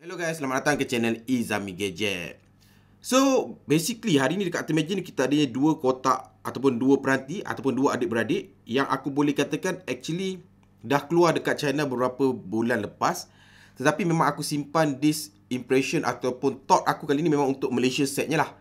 Hello guys, selamat datang ke channel Izami Gadget. So, basically hari ni dekat Atomagen ni kita ada dua kotak ataupun dua peranti ataupun dua adik-beradik yang aku boleh katakan actually dah keluar dekat China beberapa bulan lepas. Tetapi memang aku simpan this impression ataupun thought aku kali ni memang untuk Malaysia setnya lah.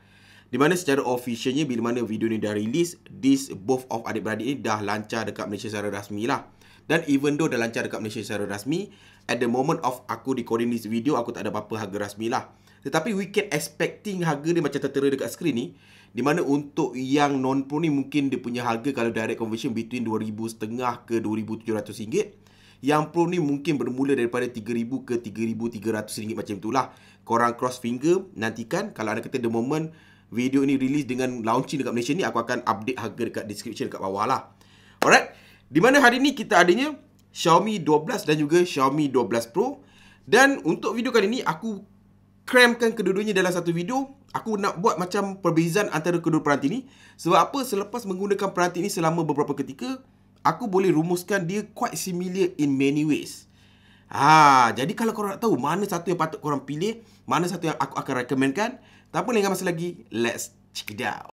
Di mana secara officialnya bila mana video ni dah release, this both of adik-beradik ni dah lancar dekat Malaysia secara rasmi lah. Dan even though dah lancar dekat Malaysia secara rasmi, at the moment of aku recording this video, aku tak ada apa-apa harga rasmi lah. Tetapi we can expecting harga dia macam tertera dekat skrin ni. Di mana untuk yang non-pro ni mungkin dia punya harga kalau direct conversion between RM2,500 ke RM2,700. Yang pro ni mungkin bermula daripada RM3,000 ke RM3,300 macam itulah. Korang cross finger, nantikan kalau anda kata the moment video ni release dengan launching dekat Malaysia ni, aku akan update harga dekat description dekat bawah lah. Alright? Di mana hari ni kita adanya Xiaomi 12 dan juga Xiaomi 12 Pro Dan untuk video kali ni aku Kramkan kedua-duanya dalam satu video Aku nak buat macam perbezaan antara kedua peranti ni Sebab apa selepas menggunakan peranti ni selama beberapa ketika Aku boleh rumuskan dia quite similar in many ways Ha, jadi kalau korang nak tahu mana satu yang patut korang pilih Mana satu yang aku akan rekomenkan Tak apa lain masa lagi Let's check it out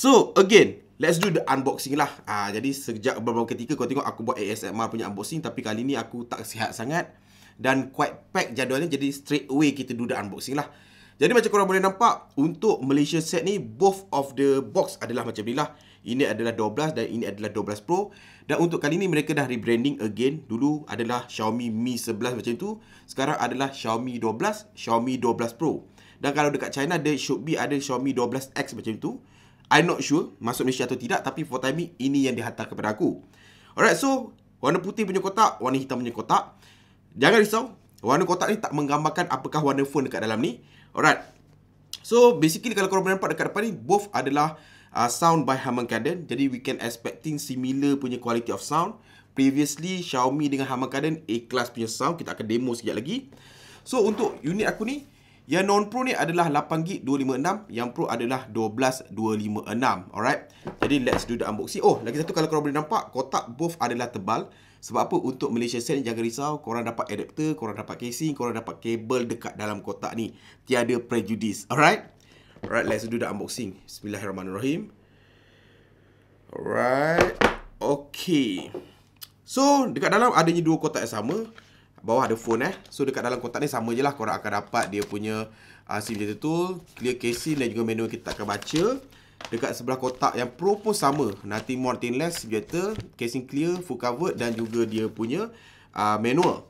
So, again, let's do the unboxing lah. Ah, jadi, sejak beberapa ketika kau tengok aku buat ASMR punya unboxing. Tapi kali ni aku tak sihat sangat. Dan quite pack jadualnya. Jadi, straight away kita do the unboxing lah. Jadi, macam korang boleh nampak, untuk Malaysia set ni, both of the box adalah macam ni lah. Ini adalah 12 dan ini adalah 12 Pro. Dan untuk kali ni, mereka dah rebranding again. Dulu adalah Xiaomi Mi 11 macam tu. Sekarang adalah Xiaomi 12, Xiaomi 12 Pro. Dan kalau dekat China, there should be ada Xiaomi 12X macam tu. I'm not sure masuk Malaysia atau tidak tapi for time ini yang dihantar kepada aku. Alright, so warna putih punya kotak, warna hitam punya kotak. Jangan risau, warna kotak ni tak menggambarkan apakah warna phone dekat dalam ni. Alright. So basically kalau korang nampak dekat depan ni both adalah uh, sound by Harman Kardon. Jadi we can expecting similar punya quality of sound. Previously Xiaomi dengan Harman Kardon A class punya sound kita akan demo sekejap lagi. So untuk unit aku ni yang non-pro ni adalah 8GB 256 Yang pro adalah 12 256. Alright Jadi let's do the unboxing Oh lagi satu kalau korang boleh nampak Kotak both adalah tebal Sebab apa untuk Malaysia send Jangan risau korang dapat adapter Korang dapat casing Korang dapat kabel dekat dalam kotak ni Tiada prejudice Alright Alright let's do the unboxing Bismillahirrahmanirrahim Alright Okay So dekat dalam adanya dua kotak yang sama bawah ada phone eh. So dekat dalam kotak ni sama je lah korang akan dapat dia punya uh, SIM jadi tool, clear casing dan juga manual kita akan baca. Dekat sebelah kotak yang pro pun sama. Nanti more than less jeter, casing clear, full cover dan juga dia punya uh, manual.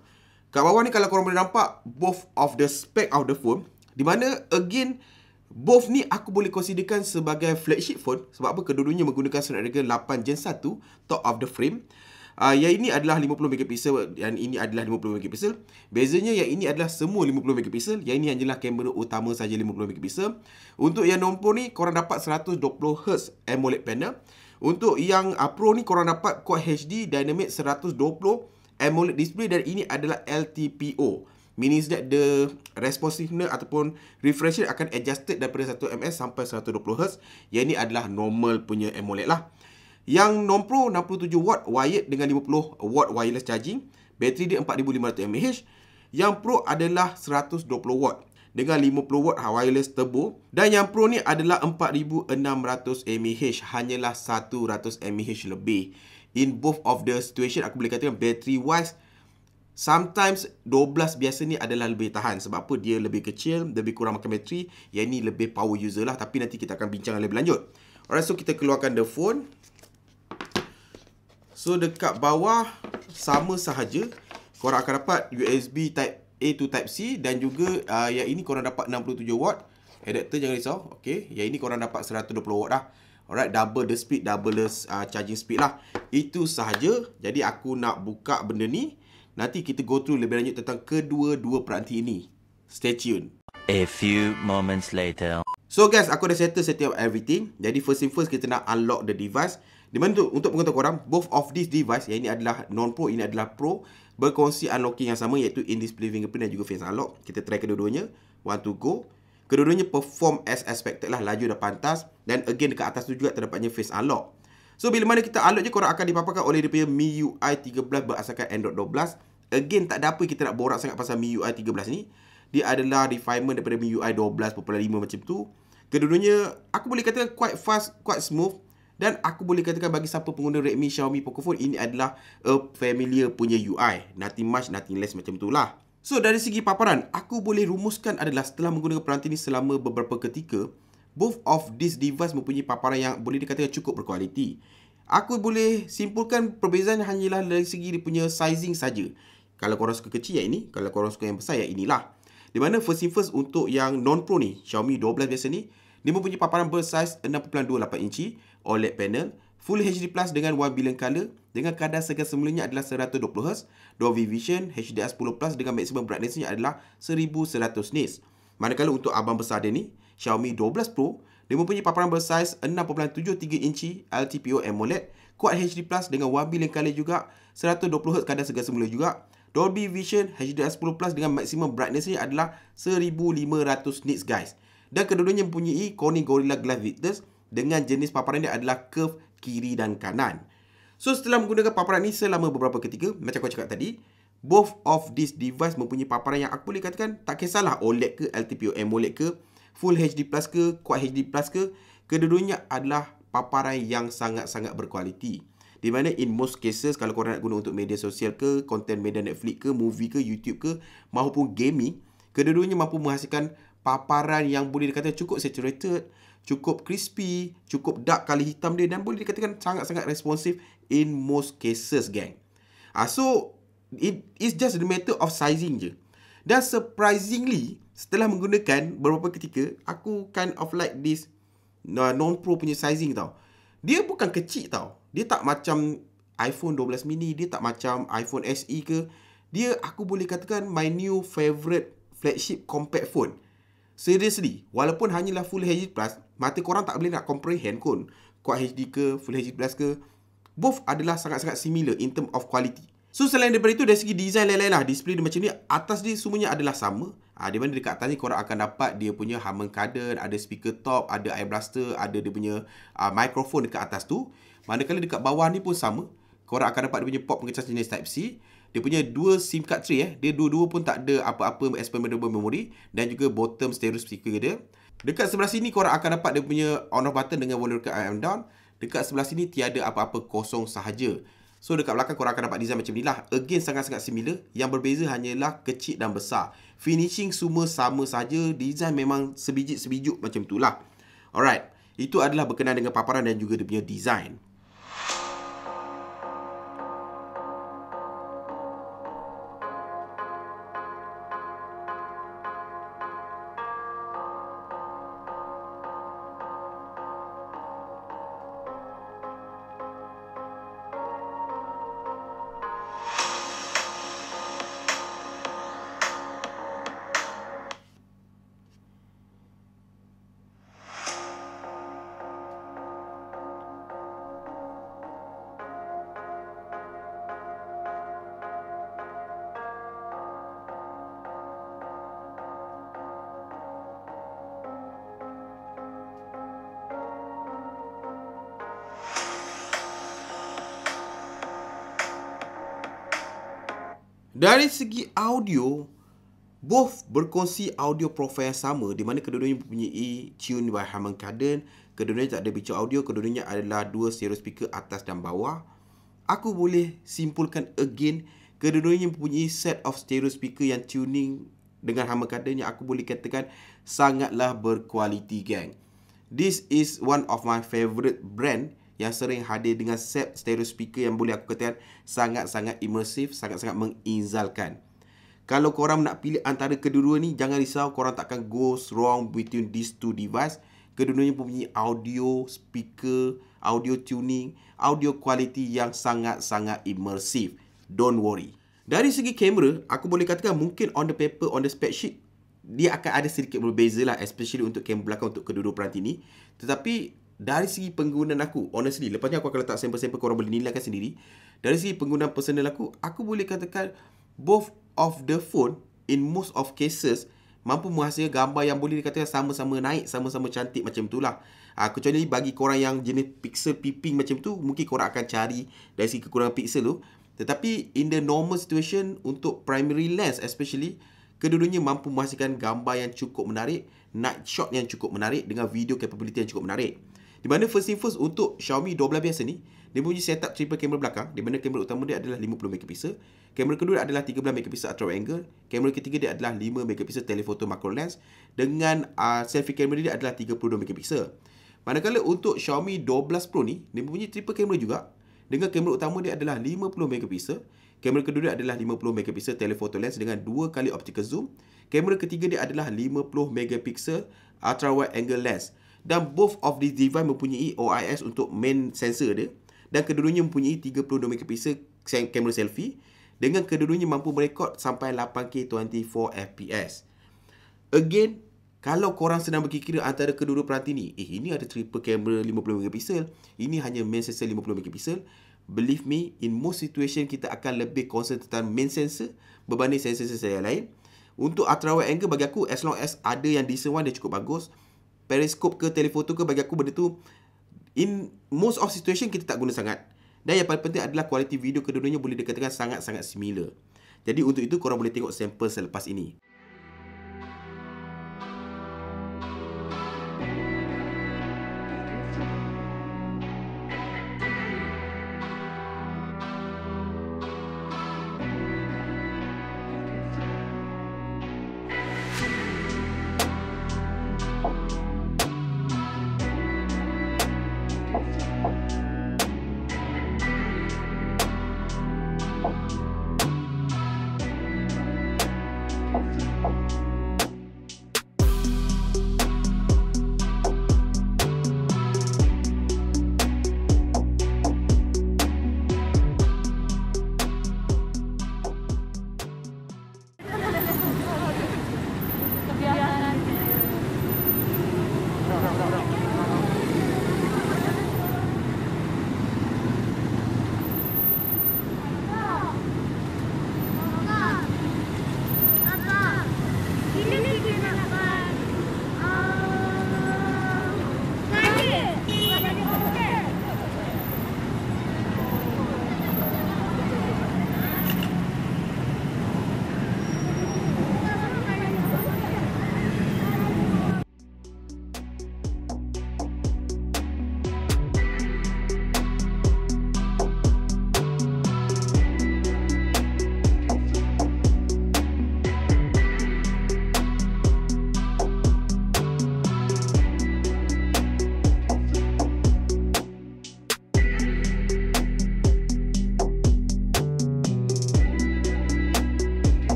Kat bawah ni kalau korang boleh nampak both of the spec of the phone di mana again both ni aku boleh konsiderkan sebagai flagship phone sebab apa kedua-duanya menggunakan Snapdragon 8 Gen 1 top of the frame uh, yang ini adalah 50 megapixel dan ini adalah 50 megapixel bezanya yang ini adalah semua 50 megapixel yang ini hanyalah kamera utama saja 50 megapixel untuk yang nombor ni korang dapat 120 Hz AMOLED panel untuk yang uh, Pro ni korang dapat Quad HD Dynamic 120 AMOLED display dan ini adalah LTPO Means that the responsiveness ataupun refresh rate akan adjusted daripada 1ms sampai 120Hz. Yang ini adalah normal punya AMOLED lah. Yang non-pro 67W wired dengan 50W wireless charging. Bateri dia 4500 mAh. Yang pro adalah 120W dengan 50W wireless turbo. Dan yang pro ni adalah 4600 mAh. Hanyalah 100 mAh lebih. In both of the situation, aku boleh katakan battery wise, sometimes 12 biasa ni adalah lebih tahan. Sebab apa? Dia lebih kecil, lebih kurang makan bateri. Yang ni lebih power user lah. Tapi nanti kita akan bincang lebih lanjut. Alright, so kita keluarkan the phone. So dekat bawah sama sahaja korang akan dapat USB type A to type C dan juga uh, yang ini korang dapat 67 watt adapter jangan risau okey yang ini korang dapat 120 watt dah alright double the speed double the uh, charging speed lah itu sahaja jadi aku nak buka benda ni nanti kita go through lebih lanjut tentang kedua-dua peranti ini stay tuned. a few moments later so guys aku dah settle setting up everything jadi first thing first kita nak unlock the device di mana tu, untuk pengetahuan korang, both of these device, yang ini adalah non-pro, ini adalah pro, berkongsi unlocking yang sama iaitu in-display fingerprint dan juga face unlock. Kita try kedua-duanya. One, two, go. Kedua-duanya perform as expected lah, laju dan pantas. Dan again, dekat atas tu juga terdapatnya face unlock. So, bila mana kita unlock je, korang akan dipaparkan oleh dia punya MIUI 13 berasaskan Android 12. Again, tak ada apa kita nak borak sangat pasal MIUI 13 ni. Dia adalah refinement daripada MIUI 12.5 macam tu. Kedua-duanya, aku boleh kata quite fast, quite smooth. Dan aku boleh katakan bagi siapa pengguna Redmi Xiaomi Pocophone Ini adalah a familiar punya UI Nothing much, nothing less macam tu lah. So dari segi paparan, aku boleh rumuskan adalah setelah menggunakan peranti ini selama beberapa ketika Both of this device mempunyai paparan yang boleh dikatakan cukup berkualiti Aku boleh simpulkan perbezaan hanyalah dari segi dia punya sizing saja. Kalau korang suka kecil yang ini, kalau korang suka yang besar yang inilah Di mana first in first untuk yang non pro ni, Xiaomi 12 biasa ni dia mempunyai paparan bersaiz 6.28 inci, OLED panel, Full HD Plus dengan 1 billion color dengan kadar segar semulanya adalah 120Hz, Dolby Vision, HDR10 Plus dengan maksimum brightnessnya adalah 1100 nits. Manakala untuk abang besar dia ni, Xiaomi 12 Pro, dia mempunyai paparan bersaiz 6.73 inci LTPO AMOLED, Quad HD Plus dengan 1 billion color juga, 120Hz kadar segar semula juga, Dolby Vision, HDR10 Plus dengan maksimum brightnessnya adalah 1500 nits guys dan keduanya mempunyai koni gorilla gravitas dengan jenis paparan dia adalah curve kiri dan kanan. So setelah menggunakan paparan ini selama beberapa ketika macam aku cakap tadi, both of this device mempunyai paparan yang aku boleh katakan tak kisahlah OLED ke LTPO AMOLED ke Full HD Plus ke Quad HD Plus ke Kedua-duanya adalah paparan yang sangat-sangat berkualiti Di mana in most cases kalau korang nak guna untuk media sosial ke Content media Netflix ke, movie ke, YouTube ke maupun gaming Kedua-duanya mampu menghasilkan paparan yang boleh dikatakan cukup saturated, cukup crispy, cukup dark kali hitam dia dan boleh dikatakan sangat-sangat responsif in most cases, gang. Ah, so, it is just the matter of sizing je. Dan surprisingly, setelah menggunakan beberapa ketika, aku kind of like this uh, non-pro punya sizing tau. Dia bukan kecil tau. Dia tak macam iPhone 12 mini, dia tak macam iPhone SE ke. Dia, aku boleh katakan, my new favourite flagship compact phone. Seriously, walaupun hanyalah Full HD Plus, mata korang tak boleh nak comprehend pun Quad HD ke Full HD Plus ke. Both adalah sangat-sangat similar in term of quality. So, selain daripada itu, dari segi design lain-lain lah. Display dia macam ni, atas dia semuanya adalah sama. Ha, di mana dekat atas ni korang akan dapat dia punya Harman Kardon, ada speaker top, ada air blaster, ada dia punya uh, microphone dekat atas tu. Manakala dekat bawah ni pun sama. Korang akan dapat dia punya port pengecas jenis Type-C dia punya dua SIM card tray eh. Dia dua-dua pun tak ada apa-apa expandable memory dan juga bottom stereo speaker dia. Dekat sebelah sini korang akan dapat dia punya on off button dengan volume dekat IM down. Dekat sebelah sini tiada apa-apa kosong sahaja. So dekat belakang korang akan dapat design macam ni lah. Again sangat-sangat similar. Yang berbeza hanyalah kecil dan besar. Finishing semua sama saja. Design memang sebijik-sebijuk macam tu lah. Alright. Itu adalah berkenaan dengan paparan dan juga dia punya design. Dari segi audio, both berkongsi audio profile yang sama di mana kedua-duanya mempunyai tune by Harman Kardon, kedua-duanya tak ada picture audio, kedua-duanya adalah dua stereo speaker atas dan bawah. Aku boleh simpulkan again, kedua-duanya mempunyai set of stereo speaker yang tuning dengan Harman Kardon yang aku boleh katakan sangatlah berkualiti, gang. This is one of my favorite brand yang sering hadir dengan set stereo speaker yang boleh aku katakan sangat-sangat imersif, sangat-sangat menginzalkan. Kalau korang nak pilih antara kedua-dua ni, jangan risau korang takkan go wrong between these two device. Kedua-duanya mempunyai audio speaker, audio tuning, audio quality yang sangat-sangat imersif. Don't worry. Dari segi kamera, aku boleh katakan mungkin on the paper, on the spec sheet, dia akan ada sedikit berbeza lah especially untuk kamera belakang untuk kedua-dua peranti ni tetapi dari segi penggunaan aku honestly lepas ni aku akan letak sampel-sampel korang boleh nilaikan sendiri dari segi penggunaan personal aku aku boleh katakan both of the phone in most of cases mampu menghasilkan gambar yang boleh dikatakan sama-sama naik sama-sama cantik macam itulah Ha, ah, kecuali bagi korang yang jenis pixel peeping macam tu Mungkin korang akan cari dari segi kekurangan pixel tu Tetapi in the normal situation Untuk primary lens especially Kedua-duanya mampu menghasilkan gambar yang cukup menarik Night shot yang cukup menarik Dengan video capability yang cukup menarik di mana first thing first untuk Xiaomi 12 biasa ni, dia punya setup triple kamera belakang, di mana kamera utama dia adalah 50 megapiksel, kamera kedua dia adalah 13 megapiksel ultra wide angle, kamera ketiga dia adalah 5 megapiksel telephoto macro lens dengan uh, selfie kamera dia adalah 32 megapiksel. Manakala untuk Xiaomi 12 Pro ni, dia punya triple kamera juga dengan kamera utama dia adalah 50 megapiksel, kamera kedua dia adalah 50 megapiksel telephoto lens dengan dua kali optical zoom, kamera ketiga dia adalah 50 megapiksel ultra wide angle lens dan both of these device mempunyai OIS untuk main sensor dia dan kedua-duanya mempunyai 32 megapiksel kamera selfie dengan kedua-duanya mampu merekod sampai 8K 24 fps. Again, kalau korang sedang berkira antara kedua-dua peranti ni, eh ini ada triple kamera 50 megapiksel, ini hanya main sensor 50 megapiksel, believe me in most situation kita akan lebih konsen tentang main sensor berbanding sensor-sensor yang lain. Untuk ultra wide angle bagi aku as long as ada yang decent one dia cukup bagus periscope ke telefoto ke bagi aku benda tu in most of situation kita tak guna sangat. Dan yang paling penting adalah kualiti video keduanya boleh dikatakan sangat-sangat similar. Jadi untuk itu korang boleh tengok sampel selepas ini.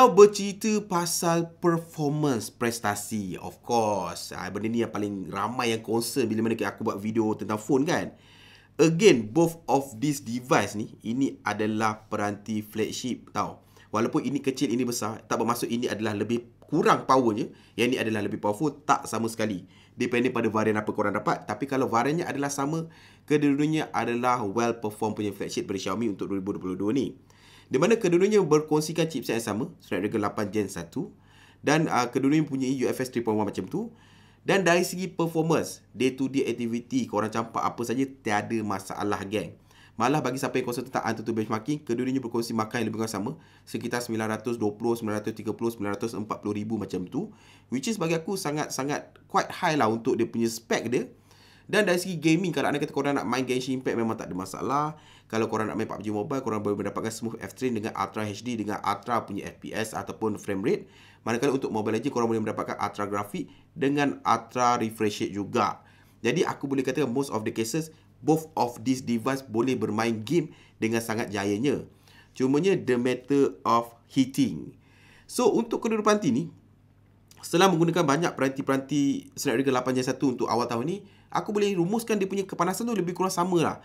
Kalau bercerita pasal performance, prestasi, of course. Ha, benda ni yang paling ramai yang concern bila mana aku buat video tentang phone kan. Again, both of this device ni, ini adalah peranti flagship tau. Walaupun ini kecil, ini besar, tak bermaksud ini adalah lebih kurang powernya. Yang ini adalah lebih powerful, tak sama sekali. Depending pada varian apa korang dapat. Tapi kalau variannya adalah sama, kedudukannya adalah well perform punya flagship dari Xiaomi untuk 2022 ni. Di mana keduanya berkongsikan chipset yang sama, Snapdragon 8 Gen 1 dan uh, keduanya punya UFS 3.1 macam tu. Dan dari segi performance, day to day activity, kau orang campak apa saja, tiada masalah geng. Malah bagi siapa yang kuasa tentang Antutu Benchmarking, keduanya berkongsi makan yang lebih kurang sama, sekitar 920, 930, 940 ribu macam tu. Which is bagi aku sangat-sangat quite high lah untuk dia punya spek dia. Dan dari segi gaming Kalau anda kata korang nak main Genshin Impact Memang tak ada masalah Kalau korang nak main PUBG Mobile Korang boleh mendapatkan smooth F-Train Dengan Ultra HD Dengan Ultra punya FPS Ataupun frame rate Manakala untuk Mobile Legends Korang boleh mendapatkan Ultra Graphic Dengan Ultra Refresh Rate juga Jadi aku boleh kata Most of the cases Both of these device Boleh bermain game Dengan sangat jayanya Cumanya the matter of heating So untuk kedudukan T ni Setelah menggunakan banyak peranti-peranti Snapdragon 8 Gen 1 untuk awal tahun ni, aku boleh rumuskan dia punya kepanasan tu lebih kurang sama lah.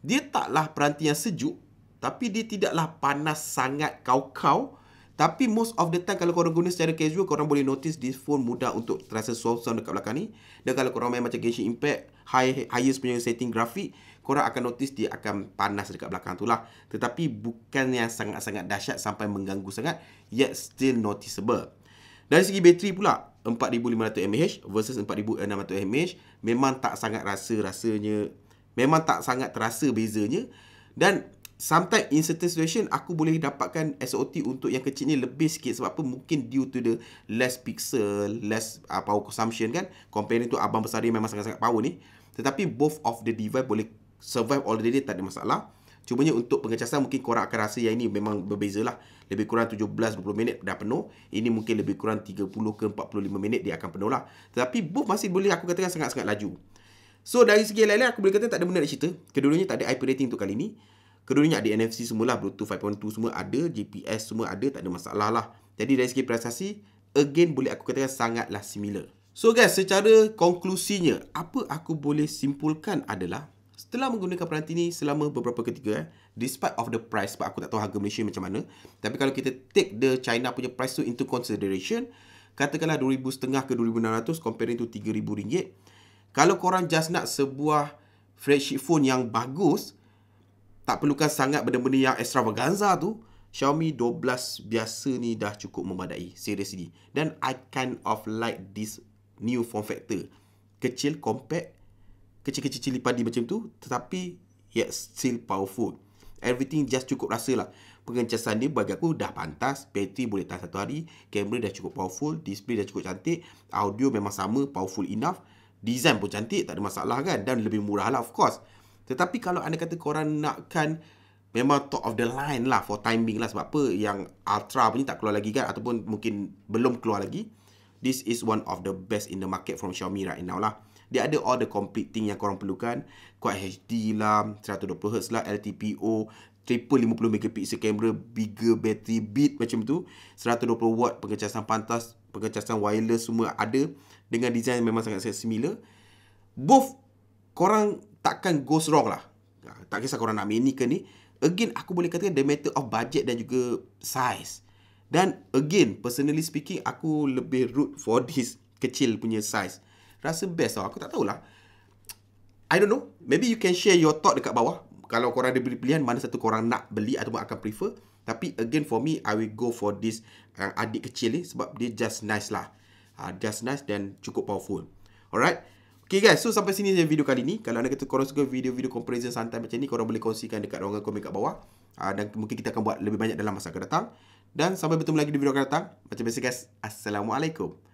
Dia taklah peranti yang sejuk, tapi dia tidaklah panas sangat kau-kau. Tapi most of the time kalau korang guna secara casual, korang boleh notice this phone mudah untuk terasa soft sound dekat belakang ni. Dan kalau korang main macam Genshin Impact, high, highest punya setting grafik, korang akan notice dia akan panas dekat belakang tu lah. Tetapi bukan yang sangat-sangat dahsyat sampai mengganggu sangat, yet still noticeable. Dari segi bateri pula, 4500 mAh versus 4600 mAh memang tak sangat rasa rasanya memang tak sangat terasa bezanya dan sometimes in certain situation aku boleh dapatkan SOT untuk yang kecil ni lebih sikit sebab apa mungkin due to the less pixel less uh, power consumption kan compare comparing tu abang besar dia memang sangat-sangat power ni tetapi both of the device boleh survive all the day tak ada masalah Cumanya untuk pengecasan mungkin korang akan rasa yang ini memang berbeza lah. Lebih kurang 17-20 minit dah penuh. Ini mungkin lebih kurang 30 ke 45 minit dia akan penuh lah. Tetapi booth masih boleh aku katakan sangat-sangat laju. So dari segi lain-lain aku boleh kata tak ada benda nak cerita. kedua tak ada IP rating untuk kali ni. Kedua-duanya ada NFC semualah. Bluetooth 5.2 semua ada. GPS semua ada. Tak ada masalah lah. Jadi dari segi prestasi, again boleh aku katakan sangatlah similar. So guys, secara konklusinya, apa aku boleh simpulkan adalah telah menggunakan peranti ni selama beberapa ketiga eh. Despite of the price sebab aku tak tahu harga Malaysia macam mana. Tapi kalau kita take the China punya price tu into consideration, katakanlah 2000 setengah ke 2600 comparing to 3000 ringgit. Kalau korang just nak sebuah flagship phone yang bagus, tak perlukan sangat benda-benda yang extravaganza tu, Xiaomi 12 biasa ni dah cukup memadai. Seriously. Dan I kind of like this new form factor. Kecil, compact, kecil-kecil cili padi macam tu tetapi yet still powerful everything just cukup rasa lah pengecasan dia bagi aku dah pantas bateri boleh tahan satu hari kamera dah cukup powerful display dah cukup cantik audio memang sama powerful enough design pun cantik tak ada masalah kan dan lebih murah lah of course tetapi kalau anda kata korang nakkan Memang top of the line lah for timing lah sebab apa yang Ultra punya tak keluar lagi kan ataupun mungkin belum keluar lagi. This is one of the best in the market from Xiaomi right now lah dia ada all the complete thing yang korang perlukan quad HD lah 120Hz lah LTPO triple 50 megapixel camera bigger battery bit macam tu 120 watt pengecasan pantas pengecasan wireless semua ada dengan design memang sangat similar both korang takkan go wrong lah ha, tak kisah korang nak mini ke ni again aku boleh katakan the matter of budget dan juga size dan again personally speaking aku lebih root for this kecil punya size rasa best tau. Aku tak tahulah. I don't know. Maybe you can share your thought dekat bawah. Kalau korang ada beli pilihan, mana satu korang nak beli ataupun akan prefer. Tapi again for me, I will go for this yang uh, adik kecil ni sebab dia just nice lah. Uh, just nice dan cukup powerful. Alright. Okay guys, so sampai sini je video kali ni. Kalau anda kata korang suka video-video comparison santai macam ni, korang boleh kongsikan dekat ruangan komen kat bawah. Uh, dan mungkin kita akan buat lebih banyak dalam masa akan datang. Dan sampai bertemu lagi di video akan datang. Macam biasa guys, Assalamualaikum.